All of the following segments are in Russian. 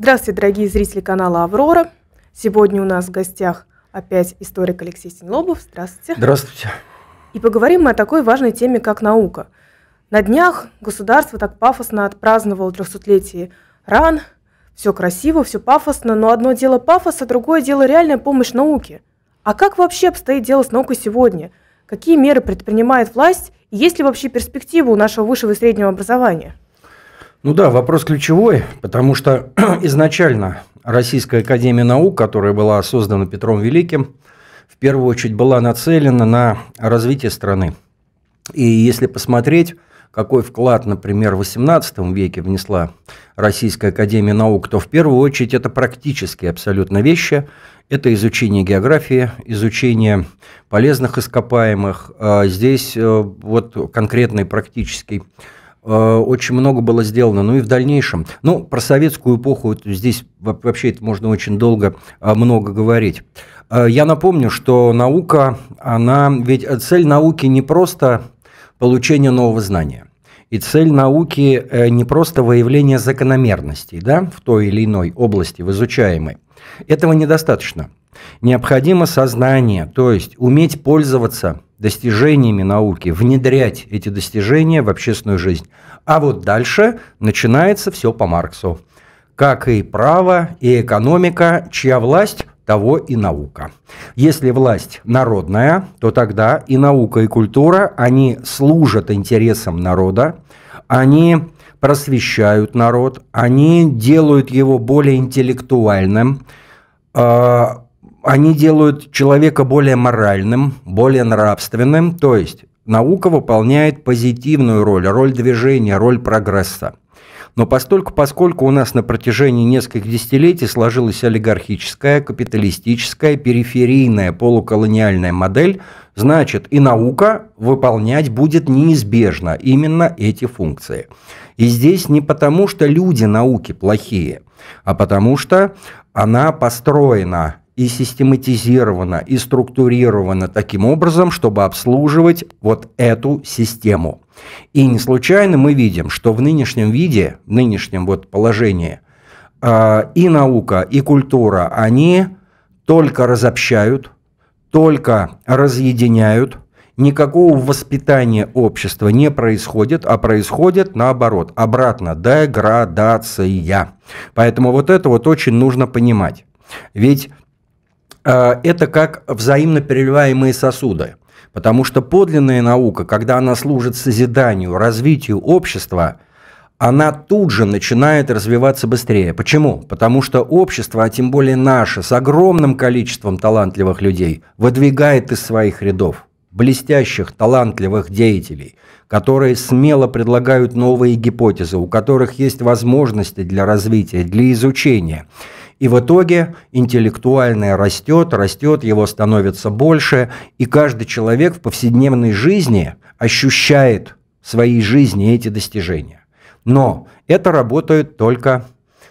Здравствуйте, дорогие зрители канала «Аврора». Сегодня у нас в гостях опять историк Алексей Синлобов. Здравствуйте. Здравствуйте. И поговорим мы о такой важной теме, как наука. На днях государство так пафосно отпраздновало 300-летие РАН. Все красиво, все пафосно, но одно дело пафос, а другое дело реальная помощь науке. А как вообще обстоит дело с наукой сегодня? Какие меры предпринимает власть? И есть ли вообще перспектива у нашего высшего и среднего образования? Ну да, вопрос ключевой, потому что изначально Российская Академия Наук, которая была создана Петром Великим, в первую очередь была нацелена на развитие страны. И если посмотреть, какой вклад, например, в XVIII веке внесла Российская Академия Наук, то в первую очередь это практически абсолютно вещи. Это изучение географии, изучение полезных ископаемых. А здесь э, вот конкретный практический Э, очень много было сделано, ну и в дальнейшем. Ну, про советскую эпоху здесь вообще это можно очень долго э, много говорить. Э, я напомню, что наука, она, ведь цель науки не просто получение нового знания. И цель науки не просто выявление закономерностей да, в той или иной области, в изучаемой. Этого недостаточно. Необходимо сознание, то есть уметь пользоваться достижениями науки, внедрять эти достижения в общественную жизнь. А вот дальше начинается все по Марксу. Как и право, и экономика, чья власть, того и наука. Если власть народная, то тогда и наука, и культура, они служат интересам народа, они просвещают народ, они делают его более интеллектуальным, а, они делают человека более моральным, более нравственным, то есть наука выполняет позитивную роль, роль движения, роль прогресса. Но постольку, поскольку у нас на протяжении нескольких десятилетий сложилась олигархическая, капиталистическая, периферийная, полуколониальная модель, значит и наука выполнять будет неизбежно именно эти функции. И здесь не потому, что люди науки плохие, а потому что она построена и систематизировано, и структурировано таким образом, чтобы обслуживать вот эту систему. И не случайно мы видим, что в нынешнем виде, в нынешнем вот положении, э, и наука, и культура, они только разобщают, только разъединяют, никакого воспитания общества не происходит, а происходит наоборот, обратно, деградация. Поэтому вот это вот очень нужно понимать. Ведь Э, это как взаимно переливаемые сосуды. Потому что подлинная наука, когда она служит созиданию, развитию общества, она тут же начинает развиваться быстрее. Почему? Потому что общество, а тем более наше, с огромным количеством талантливых людей, выдвигает из своих рядов блестящих, талантливых деятелей, которые смело предлагают новые гипотезы, у которых есть возможности для развития, для изучения – и в итоге интеллектуальное растет, растет, его становится больше, и каждый человек в повседневной жизни ощущает в своей жизни эти достижения. Но это работает только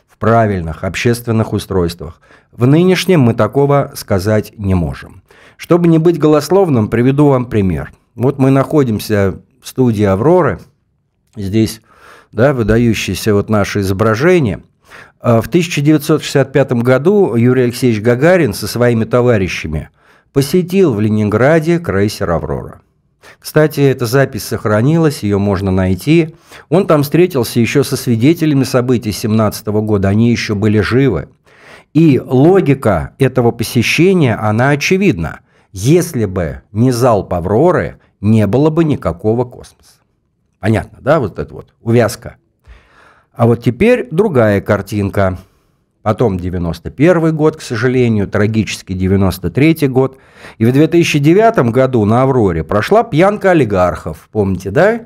в правильных общественных устройствах. В нынешнем мы такого сказать не можем. Чтобы не быть голословным, приведу вам пример. Вот мы находимся в студии «Авроры», здесь да, выдающееся вот наше изображение – Э, в 1965 году Юрий Алексеевич Гагарин со своими товарищами посетил в Ленинграде крейсер «Аврора». Кстати, эта запись сохранилась, ее можно найти. Он там встретился еще со свидетелями событий 17 года, они еще были живы. И логика этого посещения, она очевидна. Если бы не залп «Авроры», не было бы никакого космоса. Понятно, да, вот это вот увязка – а вот теперь другая картинка. Потом 91 год, к сожалению, трагический 93 год. И в 2009 году на «Авроре» прошла пьянка олигархов, помните, да?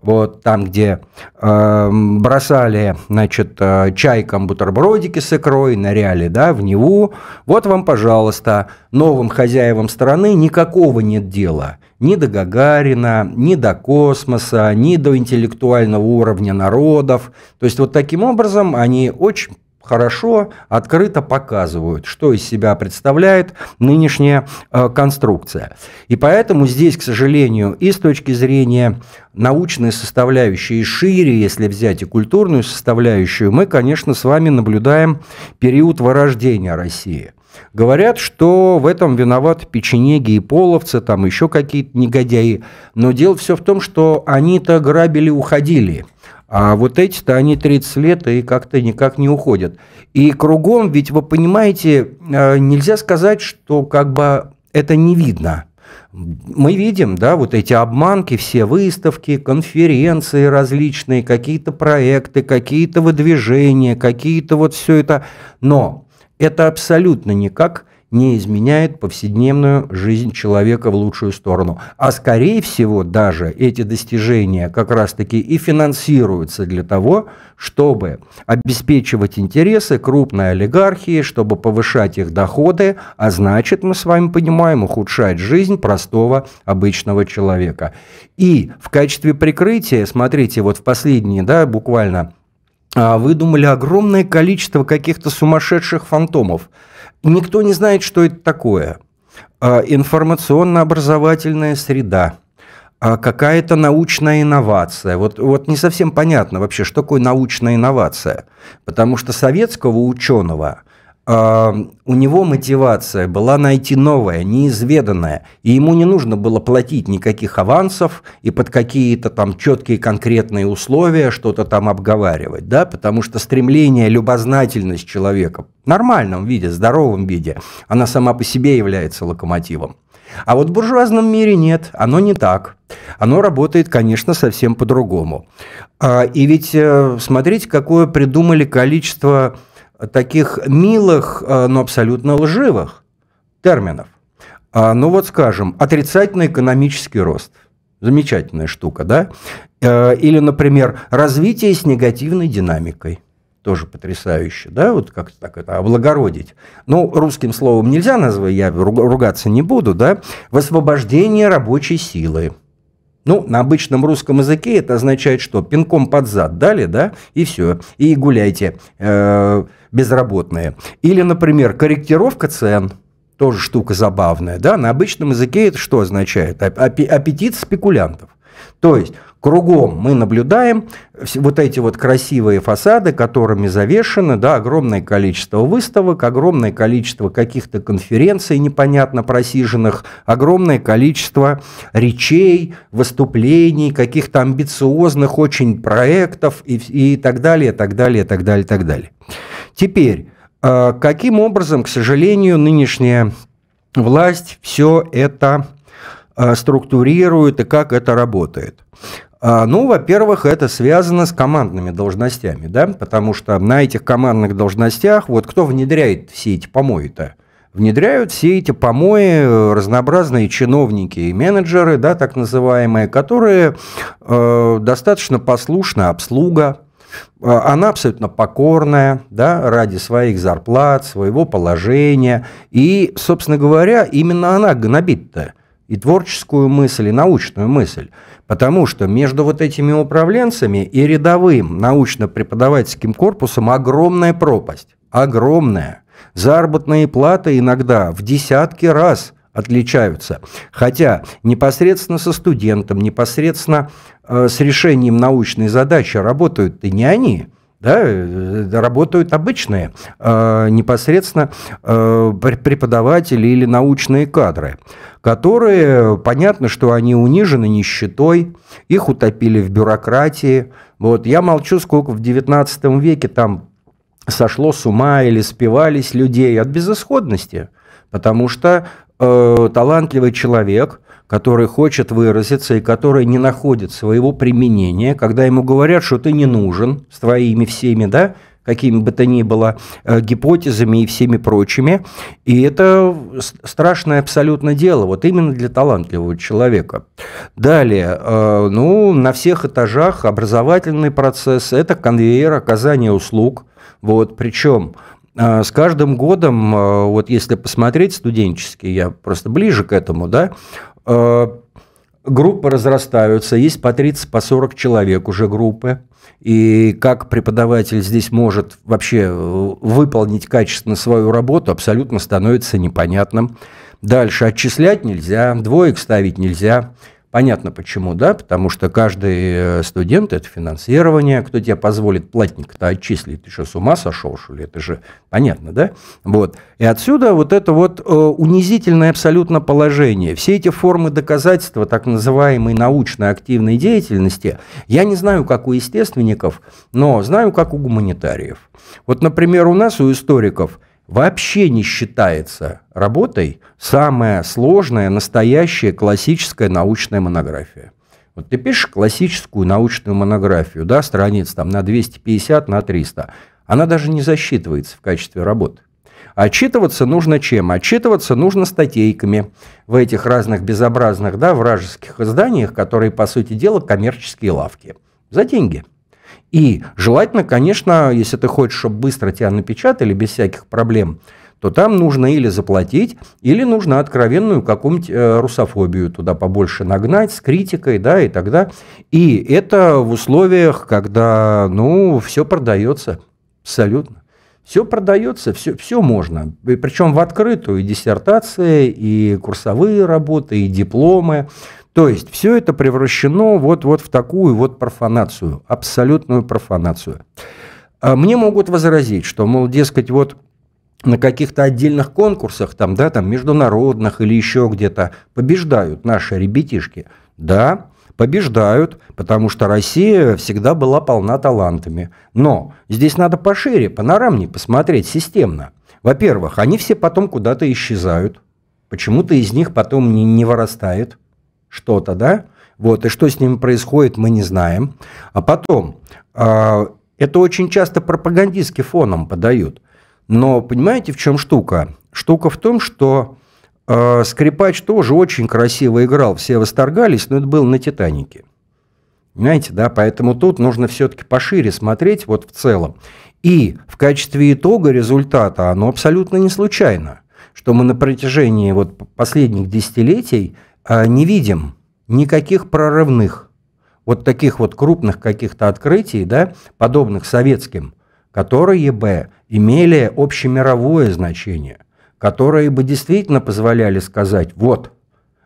вот там, где э, бросали, значит, э, чайкам бутербродики с икрой, ныряли, да, в Неву. Вот вам, пожалуйста, новым хозяевам страны никакого нет дела. Ни до Гагарина, ни до космоса, ни до интеллектуального уровня народов. То есть вот таким образом они очень хорошо, открыто показывают, что из себя представляет нынешняя э, конструкция. И поэтому здесь, к сожалению, и с точки зрения научной составляющей, и шире, если взять и культурную составляющую, мы, конечно, с вами наблюдаем период вырождения России. Говорят, что в этом виноваты печенеги и половцы, там еще какие-то негодяи. Но дело все в том, что они-то грабили, уходили – а вот эти-то, они 30 лет и как-то никак не уходят. И кругом, ведь вы понимаете, э, нельзя сказать, что как бы это не видно. Мы видим, да, вот эти обманки, все выставки, конференции различные, какие-то проекты, какие-то выдвижения, какие-то вот все это. Но это абсолютно никак не изменяет повседневную жизнь человека в лучшую сторону. А скорее всего даже эти достижения как раз-таки и финансируются для того, чтобы обеспечивать интересы крупной олигархии, чтобы повышать их доходы, а значит, мы с вами понимаем, ухудшать жизнь простого обычного человека. И в качестве прикрытия, смотрите, вот в последние, да, буквально, а, выдумали огромное количество каких-то сумасшедших фантомов – ну, никто не знает, что это такое. А, информационно-образовательная среда а, – какая-то научная инновация. Вот, вот не совсем понятно вообще, что такое научная инновация. Потому что советского ученого – у него мотивация была найти новое, неизведанное, и ему не нужно было платить никаких авансов и под какие-то там четкие конкретные условия что-то там обговаривать, да, потому что стремление, любознательность человека в нормальном виде, здоровом виде, она сама по себе является локомотивом. А вот в буржуазном мире нет, оно не так. Оно работает, конечно, совсем по-другому. А, и ведь э, смотрите, какое придумали количество таких милых, э, но абсолютно лживых терминов. А, ну вот скажем, отрицательный экономический рост. Замечательная штука, да? Э, или, например, развитие с негативной динамикой тоже потрясающе, да, вот как так это облагородить. Ну, русским словом нельзя назвать, я ругаться не буду, да, в освобождение рабочей силы. Ну, на обычном русском языке это означает, что пинком под зад дали, да, и все, и гуляйте, э, безработные. Или, например, корректировка цен – тоже штука забавная, да, на обычном языке это что означает? Аппетит спекулянтов. То есть кругом мы наблюдаем вот эти вот красивые фасады, которыми завешено да, огромное количество выставок, огромное количество каких-то конференций непонятно просиженных, огромное количество речей, выступлений, каких-то амбициозных очень проектов и, и так далее, так далее, так далее, так далее. Теперь, э, каким образом, к сожалению, нынешняя власть все это а, структурирует и как это работает. А, ну, во-первых, это связано с командными должностями, да, потому что на этих командных должностях, вот кто внедряет все эти помои-то? Внедряют все эти помои э, разнообразные чиновники и менеджеры, да, так называемые, которые э, достаточно послушна обслуга, э, она абсолютно покорная, да, ради своих зарплат, своего положения. И, собственно говоря, именно она гнобит-то и творческую мысль, и научную мысль. Потому что между вот этими управленцами и рядовым научно-преподавательским корпусом огромная пропасть. Огромная. Заработные платы иногда в десятки раз отличаются. Хотя непосредственно со студентом, непосредственно э, с решением научной задачи работают и не они, да, э, работают обычные а, непосредственно а, преподаватели или научные кадры, которые, понятно, что они унижены нищетой, их утопили в бюрократии. Вот я молчу, сколько в 19 веке там сошло с ума или спивались людей от безысходности, потому что э, талантливый человек – который хочет выразиться и который не находит своего применения, когда ему говорят, что ты не нужен с твоими всеми, да, какими бы то ни было э, гипотезами и всеми прочими. И это страшное абсолютно дело, вот именно для талантливого человека. Далее, э, ну, на всех этажах образовательный процесс – это конвейер оказания услуг. Вот, причем э, с каждым годом, вот если посмотреть студенческий, я просто ближе к этому, да, Э, группы разрастаются, есть по 30, по 40 человек уже группы. И как преподаватель здесь может вообще э, выполнить качественно свою работу, абсолютно становится непонятным. Дальше отчислять нельзя, двоек ставить нельзя. Понятно почему, да, потому что каждый э, студент – это финансирование, кто тебе позволит платник, то отчислить, ты что, с ума сошел, что ли, это же понятно, да? Вот. И отсюда вот это вот э, унизительное абсолютно положение. Все эти формы доказательства так называемой научной активной деятельности, я не знаю, как у естественников, но знаю, как у гуманитариев. Вот, например, у нас, у историков – вообще не считается работой самая сложная, настоящая классическая научная монография. Вот ты пишешь классическую научную монографию, да, страниц там на 250, на 300, она даже не засчитывается в качестве работы. Отчитываться нужно чем? Отчитываться нужно статейками в этих разных безобразных, да, вражеских изданиях, которые, по сути дела, коммерческие лавки. За деньги. И желательно, конечно, если ты хочешь, чтобы быстро тебя напечатали без всяких проблем, то там нужно или заплатить, или нужно откровенную какую-нибудь э, русофобию туда побольше нагнать с критикой, да, и тогда. И это в условиях, когда, ну, все продается абсолютно. Все продается, все, все можно. причем в открытую и диссертации, и курсовые работы, и дипломы. То есть все это превращено вот, вот в такую вот профанацию, абсолютную профанацию. А мне могут возразить, что, мол, дескать, вот на каких-то отдельных конкурсах, там, да, там, международных или еще где-то, побеждают наши ребятишки. Да, побеждают, потому что Россия всегда была полна талантами. Но здесь надо пошире, панорамнее посмотреть системно. Во-первых, они все потом куда-то исчезают. Почему-то из них потом не, не вырастает что-то, да? Вот, и что с ним происходит, мы не знаем. А потом, э, это очень часто пропагандистски фоном подают. Но понимаете, в чем штука? Штука в том, что э, Скрипач тоже очень красиво играл, все восторгались, но это было на «Титанике». Понимаете, да? Поэтому тут нужно все-таки пошире смотреть вот в целом. И в качестве итога результата оно абсолютно не случайно, что мы на протяжении вот последних десятилетий – а, не видим никаких прорывных, вот таких вот крупных каких-то открытий, да, подобных советским, которые бы имели общемировое значение, которые бы действительно позволяли сказать, вот,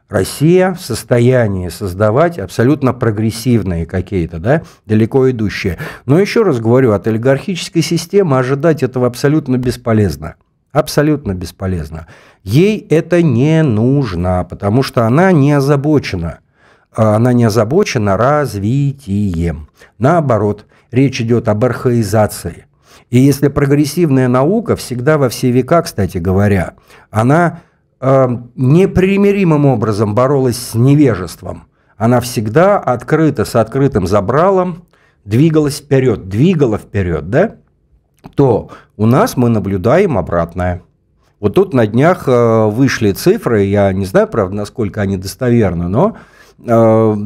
Россия в состоянии создавать абсолютно прогрессивные какие-то, да, далеко идущие. Но еще раз говорю, от олигархической системы ожидать этого абсолютно бесполезно. Абсолютно бесполезно. Ей это не нужно, потому что она не озабочена. А она не озабочена развитием. Наоборот, речь идет об архаизации. И если прогрессивная наука всегда во все века, кстати говоря, она э, непримиримым образом боролась с невежеством. Она всегда открыто с открытым забралом, двигалась вперед, двигала вперед, да? то у нас мы наблюдаем обратное. Вот тут на днях э, вышли цифры, я не знаю, правда, насколько они достоверны, но э,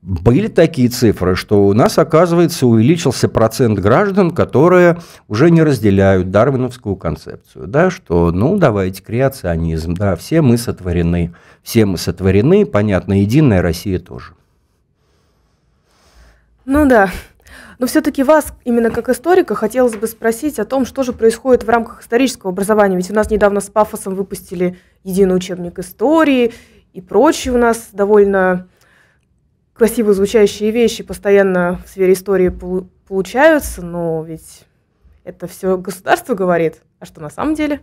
были такие цифры, что у нас, оказывается, увеличился процент граждан, которые уже не разделяют дарвиновскую концепцию, да, что, ну, давайте креационизм, да, все мы сотворены, все мы сотворены, понятно, единая Россия тоже. Ну да, но все-таки вас, именно как историка, хотелось бы спросить о том, что же происходит в рамках исторического образования. Ведь у нас недавно с пафосом выпустили единый учебник истории и прочие у нас довольно красиво звучащие вещи постоянно в сфере истории получаются, но ведь это все государство говорит. А что на самом деле?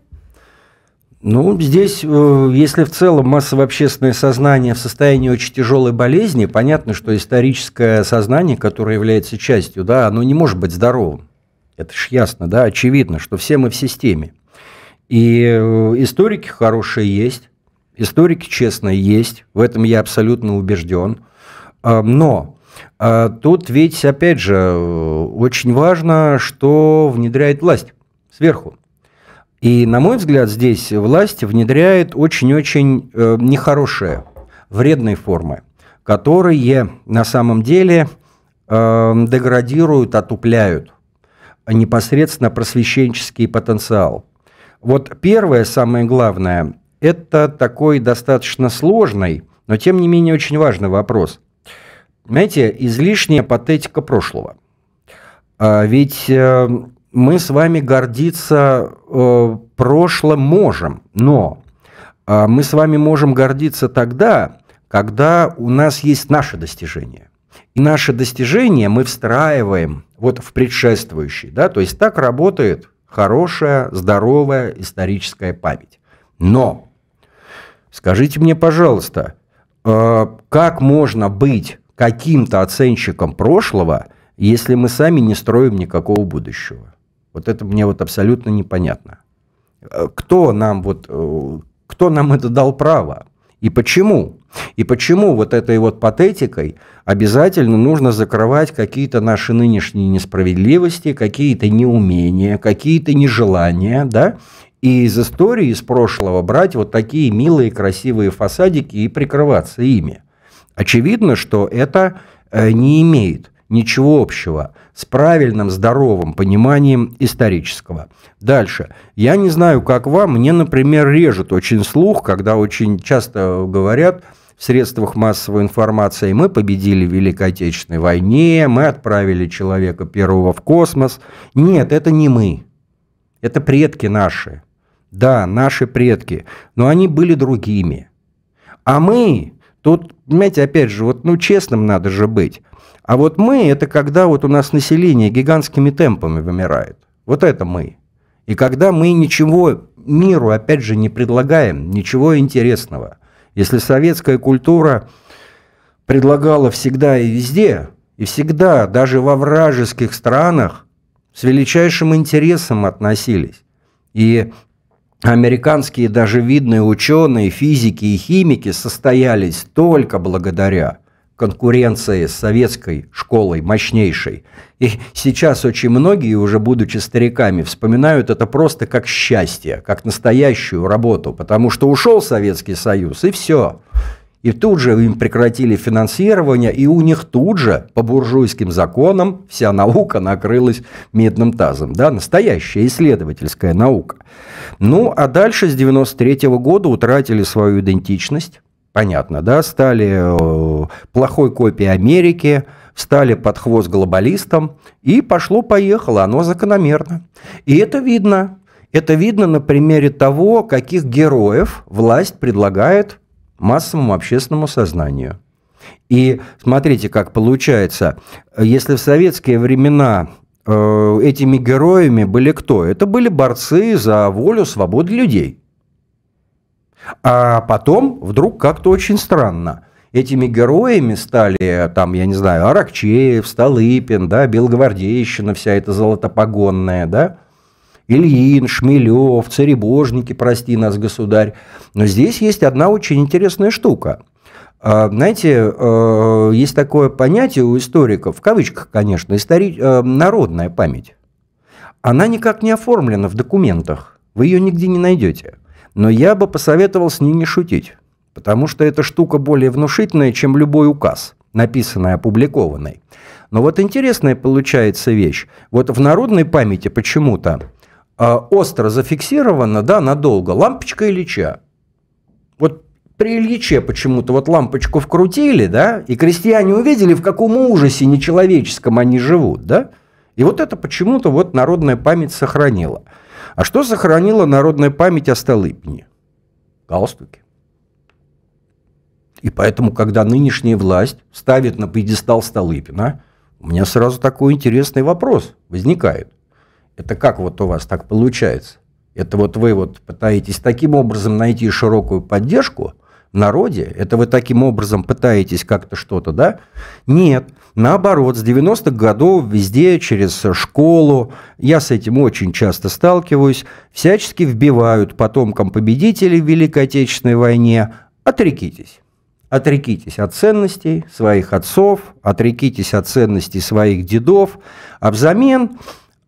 Ну, здесь, э, если в целом массовое общественное сознание в состоянии очень тяжелой болезни, понятно, что историческое сознание, которое является частью, да, оно не может быть здоровым. Это ж ясно, да, очевидно, что все мы в системе. И э, историки хорошие есть, историки честные есть, в этом я абсолютно убежден. А, но а, тут ведь, опять же, э, очень важно, что внедряет власть сверху. И, на мой взгляд, здесь власть внедряет очень-очень э, нехорошие, вредные формы, которые на самом деле э, деградируют, отупляют непосредственно просвещенческий потенциал. Вот первое, самое главное, это такой достаточно сложный, но тем не менее очень важный вопрос. Знаете, излишняя патетика прошлого. А ведь э, мы с вами гордиться э, прошлым можем, но э, мы с вами можем гордиться тогда, когда у нас есть наши достижения. И наши достижения мы встраиваем вот в предшествующие, да, то есть так работает хорошая, здоровая историческая память. Но скажите мне, пожалуйста, э, как можно быть каким-то оценщиком прошлого, если мы сами не строим никакого будущего? Вот это мне вот абсолютно непонятно. Э, кто нам вот, э, кто нам это дал право? И почему? И почему вот этой вот патетикой обязательно нужно закрывать какие-то наши нынешние несправедливости, какие-то неумения, какие-то нежелания, да? И из истории, из прошлого брать вот такие милые, красивые фасадики и прикрываться ими. Очевидно, что это э, не имеет ничего общего с правильным здоровым пониманием исторического. Дальше. Я не знаю, как вам, мне, например, режет очень слух, когда очень часто говорят в средствах массовой информации, мы победили в Великой Отечественной войне, мы отправили человека первого в космос. Нет, это не мы. Это предки наши. Да, наши предки, но они были другими. А мы, тут, понимаете, опять же, вот, ну, честным надо же быть – а вот мы – это когда вот у нас население гигантскими темпами вымирает. Вот это мы. И когда мы ничего миру, опять же, не предлагаем, ничего интересного. Если советская культура предлагала всегда и везде, и всегда, даже во вражеских странах, с величайшим интересом относились. И американские даже видные ученые, физики и химики состоялись только благодаря конкуренция с советской школой мощнейшей. И сейчас очень многие, уже будучи стариками, вспоминают это просто как счастье, как настоящую работу, потому что ушел Советский Союз, и все. И тут же им прекратили финансирование, и у них тут же, по буржуйским законам, вся наука накрылась медным тазом. Да? Настоящая исследовательская наука. Ну, а дальше с 1993 -го года утратили свою идентичность понятно, да, стали э, плохой копией Америки, стали под хвост глобалистам, и пошло-поехало, оно закономерно. И это видно. Это видно на примере того, каких героев власть предлагает массовому общественному сознанию. И смотрите, как получается, если в советские времена э, этими героями были кто? Это были борцы за волю, свободу людей – а потом вдруг как-то очень странно. Этими героями стали, э, там, я не знаю, Аракчеев, Столыпин, да, Белогвардейщина, вся эта золотопогонная, да, Ильин, Шмелев, царебожники, прости нас, государь. Но здесь есть одна очень интересная штука. А, знаете, э, есть такое понятие у историков, в кавычках, конечно, истори... Э, народная память. Она никак не оформлена в документах, вы ее нигде не найдете. Но я бы посоветовал с ней не шутить, потому что эта штука более внушительная, чем любой указ, написанный, опубликованный. Но вот интересная получается вещь. Вот в народной памяти почему-то э, остро зафиксировано, да, надолго, лампочка Ильича. Вот при Ильиче почему-то вот лампочку вкрутили, да, и крестьяне увидели, в каком ужасе нечеловеческом они живут, да, и вот это почему-то вот народная память сохранила – а что сохранила народная память о Столыпине? Галстуки. И поэтому, когда нынешняя власть ставит на пьедестал Столыпина, у меня сразу такой интересный вопрос возникает. Это как вот у вас так получается? Это вот вы вот пытаетесь таким образом найти широкую поддержку в народе? Это вы таким образом пытаетесь как-то что-то, да? Нет. Наоборот, с 90-х годов везде через школу, я с этим очень часто сталкиваюсь, всячески вбивают потомкам победителей в Великой Отечественной войне «отрекитесь». Отрекитесь от ценностей своих отцов, отрекитесь от ценностей своих дедов, а взамен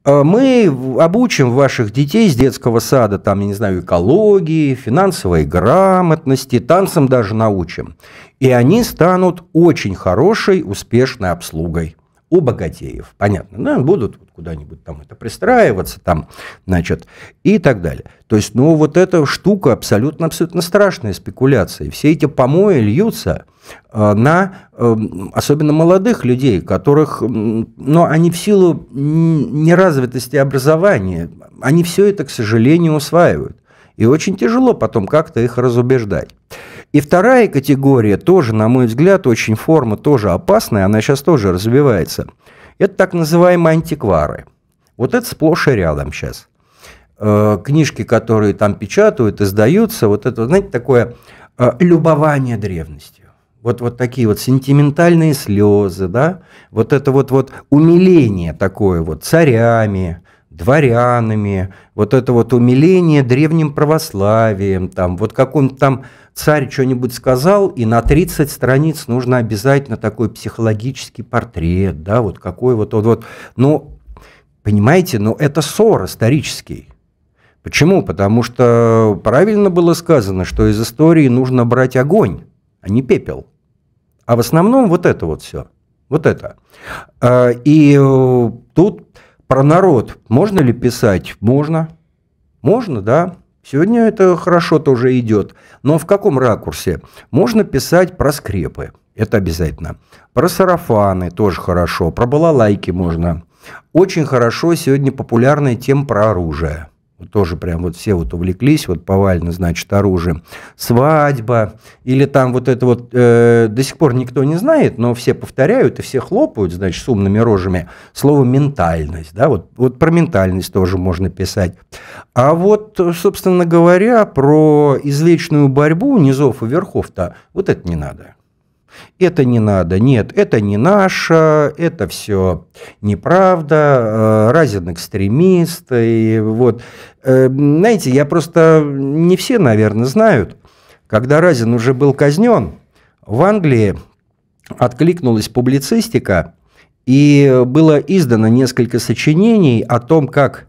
Э, мы обучим ваших детей с детского сада, там, я не знаю, экологии, финансовой грамотности, танцам даже научим. И они станут очень хорошей, успешной обслугой у богатеев. Понятно, да, будут куда-нибудь там это пристраиваться, там, значит, и так далее. То есть, ну, вот эта штука абсолютно, абсолютно страшная спекуляция. Все эти помои льются – Э, на э, особенно молодых людей, которых, но они в силу неразвитости образования, они все это, к сожалению, усваивают. И очень тяжело потом как-то их разубеждать. И вторая категория тоже, на мой взгляд, очень форма тоже опасная, она сейчас тоже развивается. Это так называемые антиквары. Вот это сплошь и рядом сейчас. Э, книжки, которые там печатают, издаются, вот это, знаете, такое любование древностью вот, вот такие вот сентиментальные слезы, да, вот это вот, вот умиление такое вот царями, дворянами, вот это вот умиление древним православием, там, вот какой-нибудь там царь что-нибудь сказал, и на 30 страниц нужно обязательно такой психологический портрет, да, вот какой вот, вот, вот. ну, понимаете, ну, это ссор исторический, Почему? Потому что правильно было сказано, что из истории нужно брать огонь, а не пепел. А в основном вот это вот все. Вот это. А, и э, тут про народ. Можно ли писать? Можно. Можно, да. Сегодня это хорошо тоже идет. Но в каком ракурсе? Можно писать про скрепы. Это обязательно. Про сарафаны тоже хорошо. Про балалайки можно. Очень хорошо сегодня популярная тема про оружие тоже прям вот все вот увлеклись, вот повально, значит, оружием. Свадьба, или там вот это вот, э, до сих пор никто не знает, но все повторяют и все хлопают, значит, с умными рожами, слово «ментальность», да, вот, вот про ментальность тоже можно писать. А вот, собственно говоря, про извечную борьбу низов и верхов-то, вот это не надо это не надо, нет, это не наше, это все неправда, «Э, Разин экстремист, и вот. Э, знаете, я просто, не все, наверное, знают, когда Разин уже был казнен, в Англии откликнулась публицистика, и было издано несколько сочинений о том, как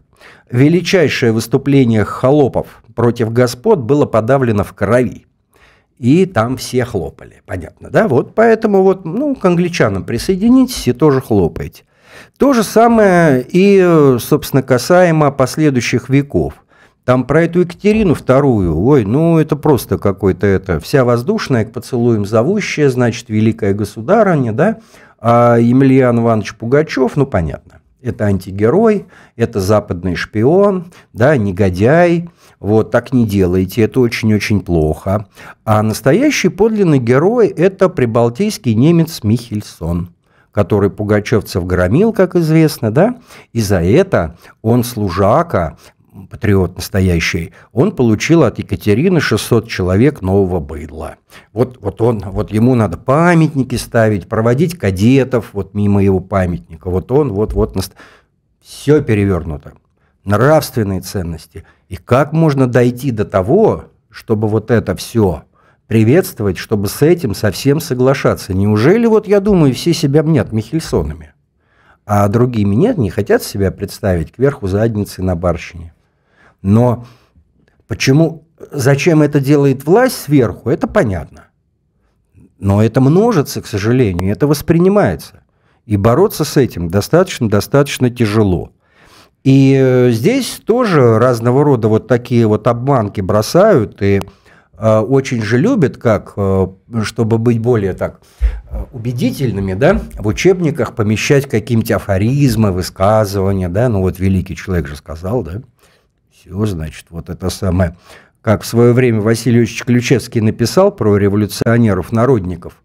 величайшее выступление холопов против господ было подавлено в крови и там все хлопали, понятно, да? Вот поэтому вот, ну, к англичанам присоединитесь и тоже хлопайте. То же самое и, собственно, касаемо последующих веков. Там про эту Екатерину вторую, ой, ну это просто какой-то это, вся воздушная, к поцелуем зовущая, значит, великая государыня, да, а Емельян Иванович Пугачев, ну понятно это антигерой, это западный шпион, да, негодяй. Вот так не делайте, это очень-очень плохо. А настоящий подлинный герой – это прибалтийский немец Михельсон, который пугачевцев громил, как известно, да, и за это он служака патриот настоящий, он получил от Екатерины 600 человек нового быдла. Вот, вот, он, вот ему надо памятники ставить, проводить кадетов вот мимо его памятника. Вот он, вот, вот. Наст... Все перевернуто. Нравственные ценности. И как можно дойти до того, чтобы вот это все приветствовать, чтобы с этим совсем соглашаться? Неужели, вот я думаю, все себя мнят Михельсонами? а другие нет, не хотят себя представить кверху задницы на барщине. Но почему, зачем это делает власть сверху, это понятно. Но это множится, к сожалению, это воспринимается. И бороться с этим достаточно-достаточно тяжело. И э, здесь тоже разного рода вот такие вот обманки бросают, и э, очень же любят, как, э, чтобы быть более так э, убедительными, да, в учебниках помещать какие-нибудь афоризмы, высказывания, да, ну вот великий человек же сказал, да, все, значит, вот это самое, как в свое время Василий Ильич Ключевский написал про революционеров-народников,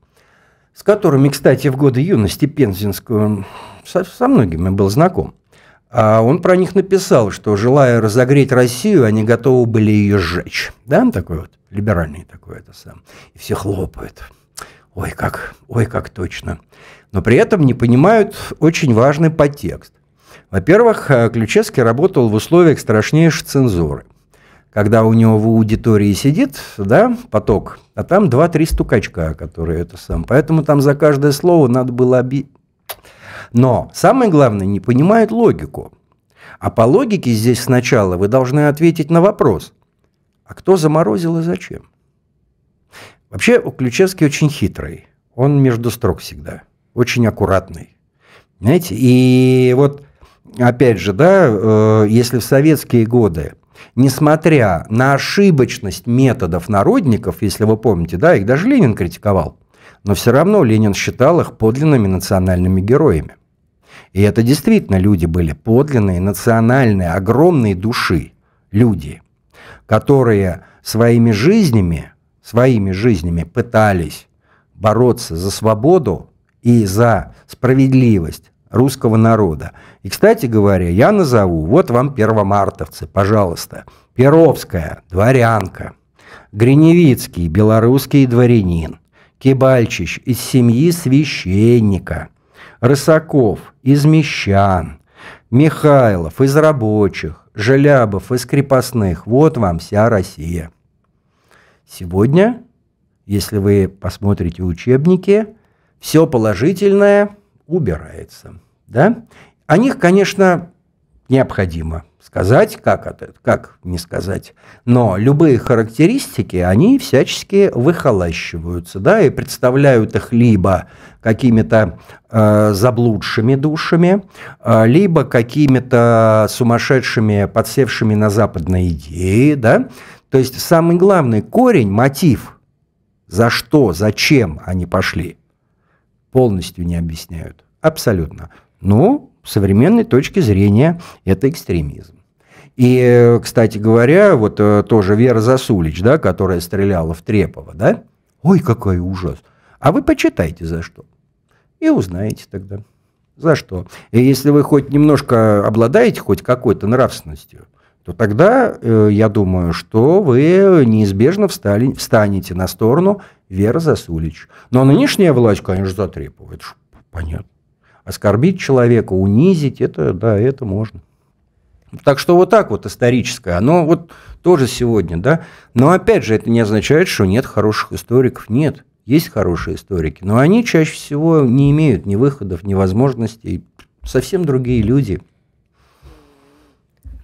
с которыми, кстати, в годы юности Пензенского со, со многими был знаком. А он про них написал, что желая разогреть Россию, они готовы были ее сжечь. Да, такой вот либеральный такой это сам. И все хлопают. Ой, как, ой, как точно. Но при этом не понимают очень важный подтекст. Во-первых, э, Ключевский работал в условиях страшнейшей цензуры. Когда у него в аудитории сидит да, поток, а там 2-3 стукачка, которые это сам. Поэтому там за каждое слово надо было обидеть. Но самое главное, не понимают логику. А по логике здесь сначала вы должны ответить на вопрос, а кто заморозил и зачем? Вообще, у Ключевский очень хитрый. Он между строк всегда. Очень аккуратный. Знаете, и вот опять же, да, э, если в советские годы несмотря на ошибочность методов народников, если вы помните, да, их даже Ленин критиковал, но все равно Ленин считал их подлинными национальными героями. И это действительно люди были подлинные, национальные, огромные души люди, которые своими жизнями, своими жизнями пытались бороться за свободу и за справедливость, русского народа. И, кстати говоря, я назову, вот вам первомартовцы, пожалуйста, Перовская, дворянка, Гриневицкий, белорусский дворянин, Кибальчич из семьи священника, Рысаков из мещан, Михайлов из рабочих, Желябов из крепостных. Вот вам вся Россия. Сегодня, если вы посмотрите учебники, все положительное убирается. Да? О них, конечно, необходимо сказать, как, это, как не сказать. Но любые характеристики, они всячески выхолащиваются, да, и представляют их либо какими-то э, заблудшими душами, э, либо какими-то сумасшедшими, подсевшими на западные идеи, да. То есть самый главный корень, мотив, за что, зачем они пошли, полностью не объясняют. Абсолютно. Ну, с современной точки зрения это экстремизм. И, э, кстати говоря, вот э, тоже Вера Засулич, да, которая стреляла в Трепова, да? Ой, какой ужас. А вы почитайте за что. И узнаете тогда. За что? И если вы хоть немножко обладаете хоть какой-то нравственностью, то тогда, э, я думаю, что вы неизбежно встали, встанете на сторону Веры Засулич. Но нынешняя власть, конечно, затребует. Понятно. Оскорбить человека, унизить, это, да, это можно. Так что вот так вот историческое, оно вот тоже сегодня, да. Но опять же, это не означает, что нет хороших историков, нет. Есть хорошие историки, но они чаще всего не имеют ни выходов, ни возможностей, совсем другие люди.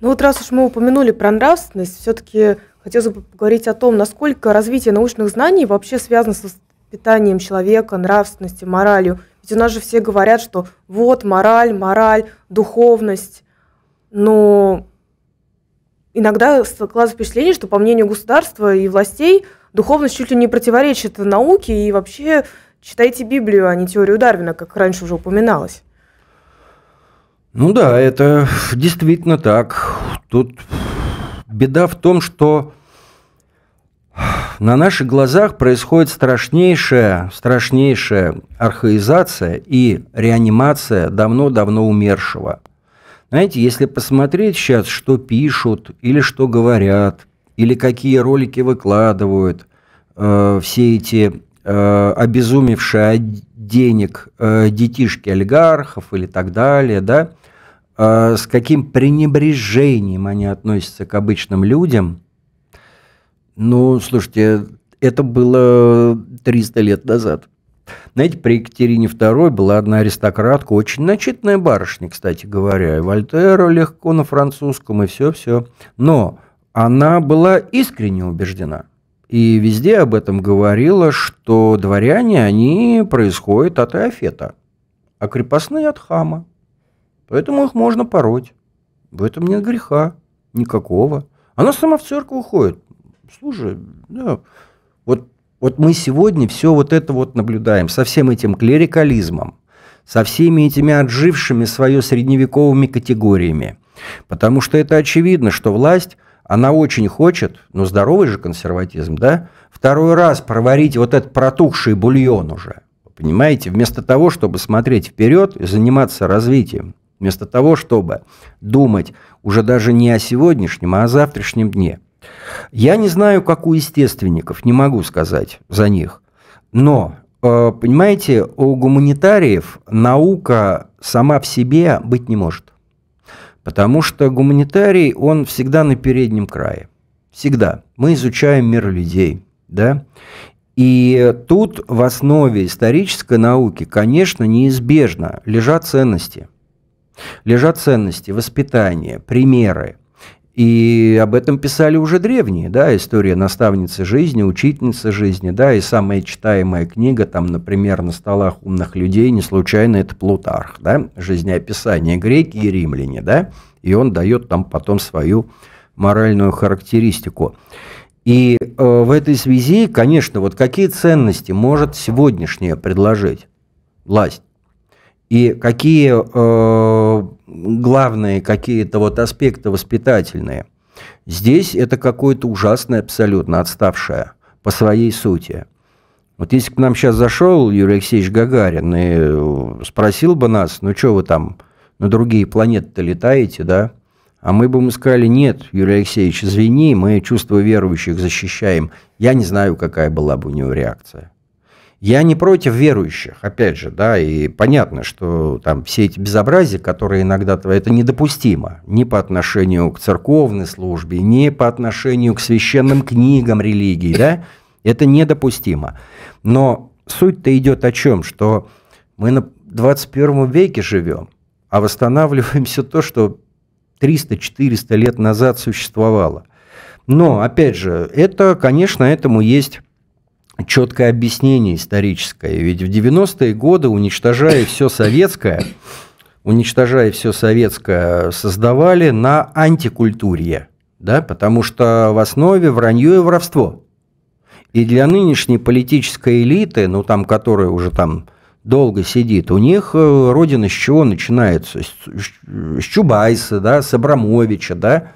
Ну вот раз уж мы упомянули про нравственность, все-таки хотелось бы поговорить о том, насколько развитие научных знаний вообще связано с воспитанием человека, нравственностью, моралью – ведь у нас же все говорят, что вот мораль, мораль, духовность. Но иногда складывается впечатление, что, по мнению государства и властей, духовность чуть ли не противоречит науке и вообще читайте Библию, а не теорию Дарвина, как раньше уже упоминалось. Ну да, это действительно так. Тут беда в том, что на наших глазах происходит страшнейшая, страшнейшая архаизация и реанимация давно-давно умершего. Знаете, если посмотреть сейчас, что пишут, или что говорят, или какие ролики выкладывают э, все эти э, обезумевшие от денег э, детишки олигархов или так далее, да, э, с каким пренебрежением они относятся к обычным людям – ну, слушайте, это было 300 лет назад. Знаете, при Екатерине II была одна аристократка, очень начитанная барышня, кстати говоря, и Вольтеру легко на французском, и все-все. Но она была искренне убеждена, и везде об этом говорила, что дворяне, они происходят от Иофета, а крепостные от хама. Поэтому их можно пороть. В этом нет греха никакого. Она сама в церковь уходит слушай, ну, вот, вот мы сегодня все вот это вот наблюдаем со всем этим клерикализмом, со всеми этими отжившими свое средневековыми категориями. Потому что это очевидно, что власть, она очень хочет, ну здоровый же консерватизм, да, второй раз проварить вот этот протухший бульон уже. Понимаете, вместо того, чтобы смотреть вперед и заниматься развитием, вместо того, чтобы думать уже даже не о сегодняшнем, а о завтрашнем дне – я не знаю, как у естественников, не могу сказать за них. Но, э, понимаете, у гуманитариев наука сама в себе быть не может. Потому что гуманитарий, он всегда на переднем крае. Всегда. Мы изучаем мир людей, да? И тут в основе исторической науки, конечно, неизбежно лежат ценности. Лежат ценности, воспитание, примеры, и об этом писали уже древние, да, история наставницы жизни, учительницы жизни, да, и самая читаемая книга, там, например, на столах умных людей, не случайно это Плутарх, да, жизнеописание греки и римляне, да, и он дает там потом свою моральную характеристику. И э, в этой связи, конечно, вот какие ценности может сегодняшняя предложить власть? И какие э, главные какие-то вот аспекты воспитательные. Здесь это какое-то ужасное абсолютно отставшее по своей сути. Вот если бы к нам сейчас зашел Юрий Алексеевич Гагарин и э, спросил бы нас, ну что вы там на другие планеты-то летаете, да? А мы бы ему сказали, нет, Юрий Алексеевич, извини, мы чувства верующих защищаем. Я не знаю, какая была бы у него реакция. Я не против верующих, опять же, да, и понятно, что там все эти безобразия, которые иногда, это недопустимо ни по отношению к церковной службе, ни по отношению к священным книгам религии, да, это недопустимо. Но суть-то идет о чем, что мы на 21 веке живем, а восстанавливаем все то, что 300-400 лет назад существовало. Но, опять же, это, конечно, этому есть четкое объяснение историческое. Ведь в 90-е годы, уничтожая все советское, уничтожая все советское, создавали на антикультуре, да, потому что в основе вранье и воровство. И для нынешней политической элиты, ну там, которая уже там долго сидит, у них э, родина с чего начинается? С, с Чубайса, да, с Абрамовича, да,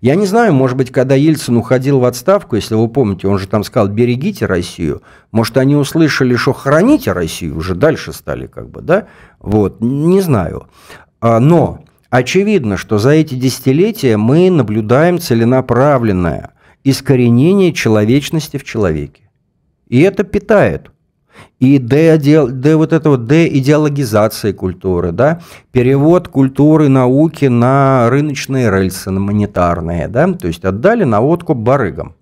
я не знаю, может быть, когда Ельцин уходил в отставку, если вы помните, он же там сказал «берегите Россию», может, они услышали, что «храните Россию», уже дальше стали как бы, да? Вот, не знаю. А, но очевидно, что за эти десятилетия мы наблюдаем целенаправленное искоренение человечности в человеке. И это питает – и де, вот это вот деидеологизации культуры, да, перевод культуры науки на рыночные рельсы, на монетарные, да, то есть отдали на откуп барыгам.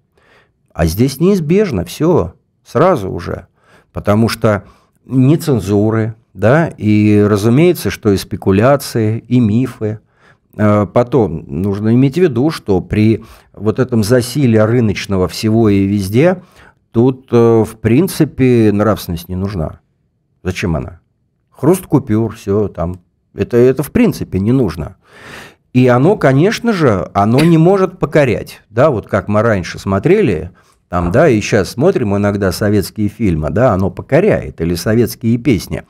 А здесь неизбежно все, сразу уже, потому что не цензуры, да, и разумеется, что и спекуляции, и мифы. Э, потом нужно иметь в виду, что при вот этом засилии рыночного всего и везде Тут, э, в принципе, нравственность не нужна. Зачем она? Хруст купюр, все там. Это, это в принципе не нужно. И оно, конечно же, оно не может покорять. Да, вот как мы раньше смотрели, там, да, и сейчас смотрим иногда советские фильмы, да, оно покоряет, или советские песни.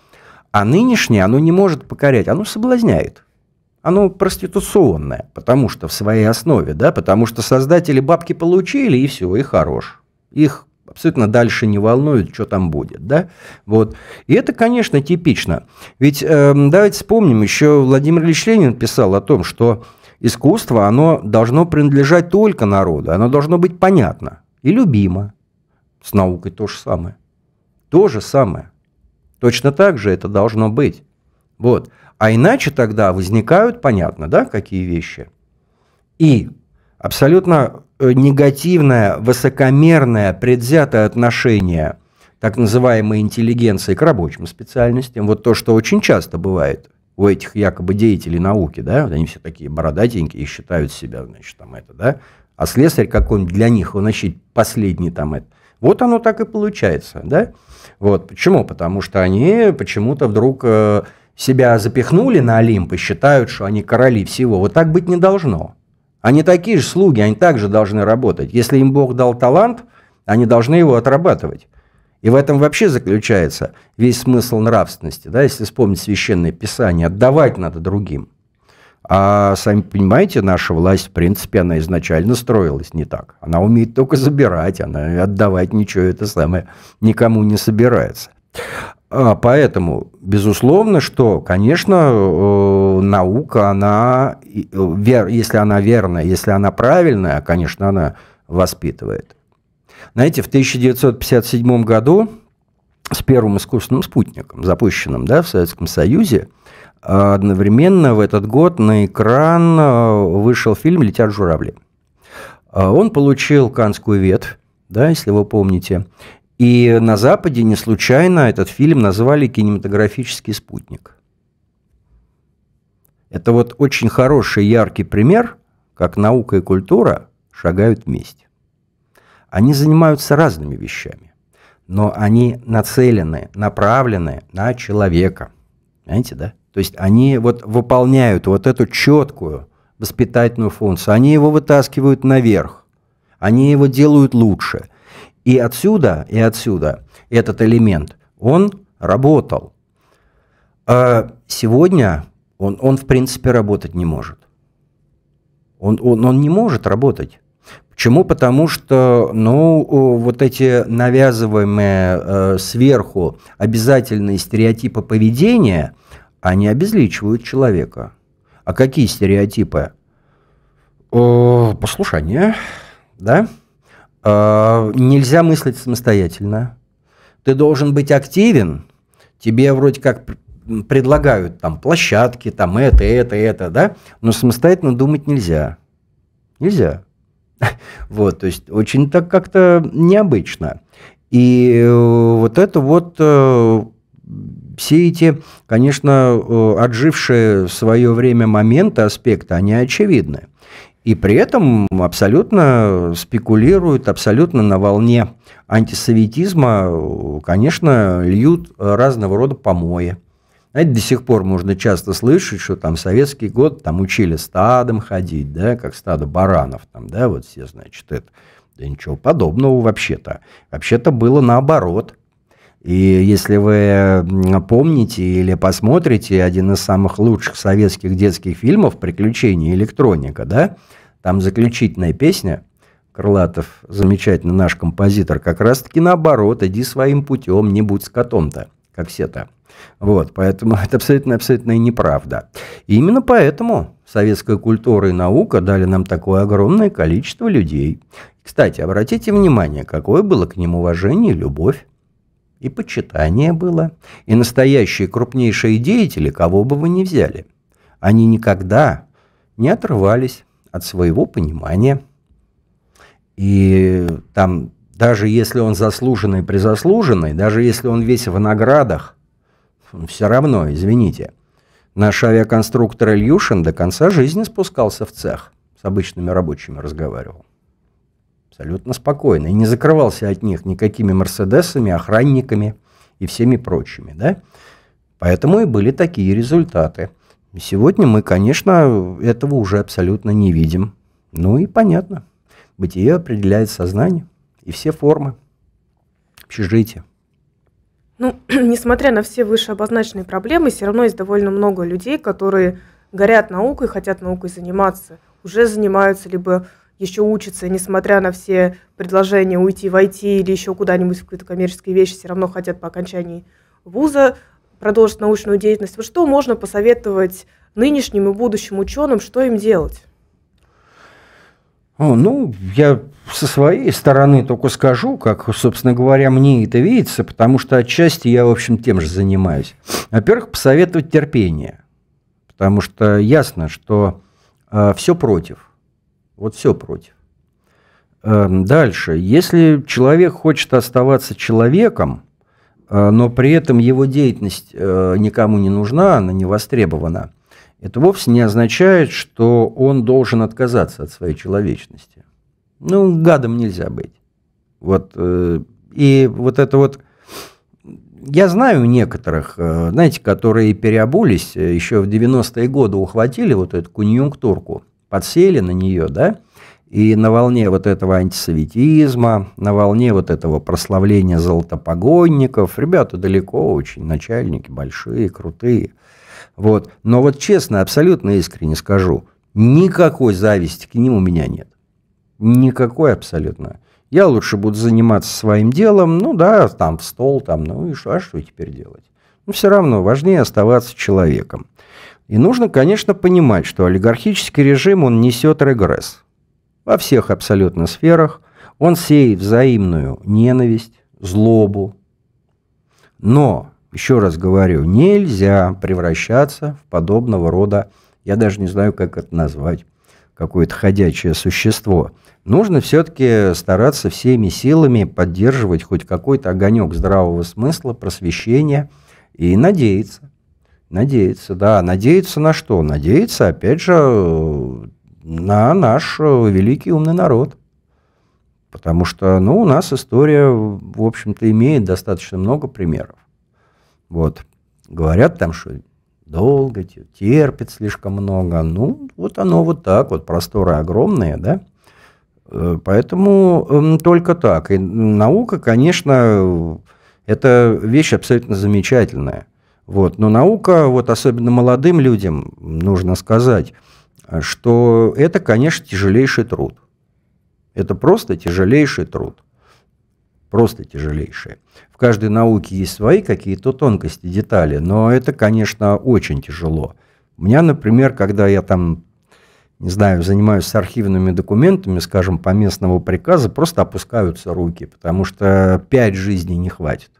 А нынешнее оно не может покорять, оно соблазняет. Оно проституционное, потому что в своей основе, да, потому что создатели бабки получили, и все, и хорош. Их абсолютно дальше не волнует, что там будет, да, вот. И это, конечно, типично. Ведь э, давайте вспомним, еще Владимир Ильич Ленин писал о том, что искусство, оно должно принадлежать только народу, оно должно быть понятно и любимо. С наукой то же самое. То же самое. Точно так же это должно быть. Вот. А иначе тогда возникают, понятно, да, какие вещи. И абсолютно э, негативное, высокомерное, предвзятое отношение так называемой интеллигенции к рабочим специальностям. Вот то, что очень часто бывает у этих якобы деятелей науки, да, вот они все такие бородатенькие и считают себя, значит, там это, да, а слесарь какой-нибудь для них, он, значит, последний там это. Вот оно так и получается, да. Вот, почему? Потому что они почему-то вдруг э, себя запихнули на Олимп и считают, что они короли всего. Вот так быть не должно. Они такие же слуги, они также должны работать. Если им Бог дал талант, они должны его отрабатывать. И в этом вообще заключается весь смысл нравственности. Да? Если вспомнить священное писание, отдавать надо другим. А сами понимаете, наша власть, в принципе, она изначально строилась не так. Она умеет только забирать, она отдавать ничего это самое никому не собирается. А, поэтому, безусловно, что, конечно, э, наука, она, э, если она верная, если она правильная, конечно, она воспитывает. Знаете, в 1957 году с первым искусственным спутником, запущенным да, в Советском Союзе, одновременно в этот год на экран э, вышел фильм «Летят журавли». Он получил канскую ветвь, да, если вы помните. И на Западе не случайно этот фильм назвали «Кинематографический спутник». Это вот очень хороший, яркий пример, как наука и культура шагают вместе. Они занимаются разными вещами, но они нацелены, направлены на человека. Понимаете, да? То есть они вот выполняют вот эту четкую воспитательную функцию. Они его вытаскивают наверх. Они его делают лучше – и отсюда, и отсюда этот элемент, он работал. А сегодня он, он в принципе работать не может. Он, он, он не может работать. Почему? Потому что ну, вот эти навязываемые э, сверху обязательные стереотипы поведения, они обезличивают человека. А какие стереотипы? Э, послушание, да? А, нельзя мыслить самостоятельно. Ты должен быть активен. Тебе вроде как предлагают там площадки, там это, это, это, да, но самостоятельно думать нельзя. Нельзя. Вот, то есть очень так как-то необычно. И э, вот это вот э, все эти, конечно, э, отжившие в свое время моменты, аспекты, они очевидны и при этом абсолютно спекулируют, абсолютно на волне антисоветизма, конечно, льют разного рода помои. Знаете, до сих пор можно часто слышать, что там советский год там учили стадом ходить, да, как стадо баранов, там, да, вот все, значит, это. Да ничего подобного вообще-то. Вообще-то было наоборот. И если вы помните или посмотрите один из самых лучших советских детских фильмов «Приключения электроника», да, там заключительная песня, Крылатов, замечательный наш композитор, как раз-таки наоборот, иди своим путем, не будь скотом-то, как все-то. Вот, поэтому это абсолютно-абсолютно неправда. И именно поэтому советская культура и наука дали нам такое огромное количество людей. Кстати, обратите внимание, какое было к ним уважение и любовь и почитание было, и настоящие крупнейшие деятели, кого бы вы ни взяли, они никогда не отрывались от своего понимания. И там, даже если он заслуженный призаслуженный, даже если он весь в наградах, все равно, извините, наш авиаконструктор Ильюшин до конца жизни спускался в цех, с обычными рабочими разговаривал абсолютно спокойно, и не закрывался от них никакими мерседесами, охранниками и всеми прочими, да? Поэтому и были такие результаты. И сегодня мы, конечно, этого уже абсолютно не видим. Ну и понятно. Бытие определяет сознание и все формы общежития. Ну, несмотря на все выше обозначенные проблемы, все равно есть довольно много людей, которые горят наукой, хотят наукой заниматься, уже занимаются либо еще учатся, несмотря на все предложения уйти в IT или еще куда-нибудь в какие-то коммерческие вещи, все равно хотят по окончании вуза продолжить научную деятельность. Вот что можно посоветовать нынешним и будущим ученым, что им делать? ну, я со своей стороны только скажу, как, собственно говоря, мне это видится, потому что отчасти я, в общем, тем же занимаюсь. Во-первых, посоветовать терпение, потому что ясно, что э, а, все против. Вот все против. Эм, дальше. Если человек хочет оставаться человеком, э, но при этом его деятельность э, никому не нужна, она не востребована, это вовсе не означает, что он должен отказаться от своей человечности. Ну, гадом нельзя быть. Вот, э, и вот это вот... Я знаю некоторых, знаете, которые переобулись, еще в 90-е годы ухватили вот эту конъюнктурку – подсели на нее, да, и на волне вот этого антисоветизма, на волне вот этого прославления золотопогонников, ребята далеко очень, начальники большие, крутые. Вот. Но вот честно, абсолютно искренне скажу, никакой зависти к ним у меня нет. Никакой абсолютно. Я лучше буду заниматься своим делом, ну да, там в стол, там, ну и что, а что теперь делать? Ну все равно важнее оставаться человеком. И нужно, конечно, понимать, что олигархический режим, он несет регресс. Во всех абсолютно сферах он сеет взаимную ненависть, злобу. Но, еще раз говорю, нельзя превращаться в подобного рода, я даже не знаю, как это назвать, какое-то ходячее существо. Нужно все-таки стараться всеми силами поддерживать хоть какой-то огонек здравого смысла, просвещения и надеяться, Надеется, да. А Надеется на что? Надеется, опять же, на наш э, великий умный народ. Потому что, ну, у нас история, в общем-то, имеет достаточно много примеров. Вот. Говорят там, что долго, терпит слишком много. Ну, вот оно вот так, вот просторы огромные, да. Э, поэтому эм, только так. И наука, конечно, э, это вещь абсолютно замечательная – вот. Но наука, вот особенно молодым людям, нужно сказать, что это, конечно, тяжелейший труд. Это просто тяжелейший труд. Просто тяжелейший. В каждой науке есть свои какие-то тонкости, детали, но это, конечно, очень тяжело. У меня, например, когда я там, не знаю, занимаюсь архивными документами, скажем, по местному приказу, просто опускаются руки, потому что пять жизней не хватит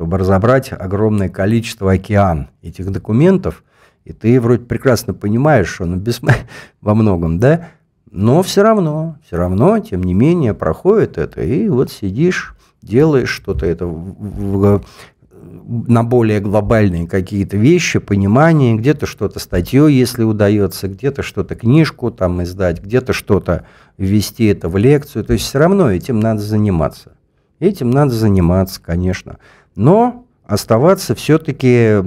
чтобы разобрать огромное количество океан этих документов, и ты вроде прекрасно понимаешь, что ну, без... во многом, да, но все равно, все равно, тем не менее, проходит это, и вот сидишь, делаешь что-то это в, в, э, на более глобальные какие-то вещи, понимание, где-то что-то статью, если удается, где-то что-то книжку там издать, где-то что-то ввести это в лекцию. То есть все равно этим надо заниматься. Этим надо заниматься, конечно но оставаться все-таки,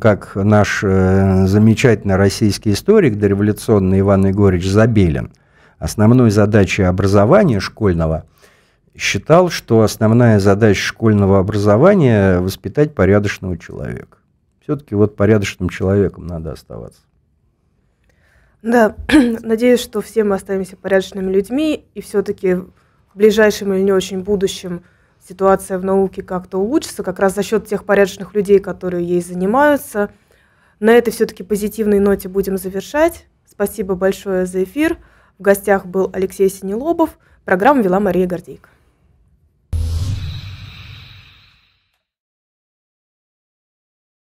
как наш э, замечательный российский историк дореволюционный Иван Егорович Забелин, основной задачей образования школьного считал, что основная задача школьного образования – воспитать порядочного человека. Все-таки вот порядочным человеком надо оставаться. Да, надеюсь, что все мы останемся порядочными людьми, и все-таки в ближайшем или не очень будущем – ситуация в науке как-то улучшится, как раз за счет тех порядочных людей, которые ей занимаются. На этой все-таки позитивной ноте будем завершать. Спасибо большое за эфир. В гостях был Алексей Синелобов. Программу вела Мария Гордейко.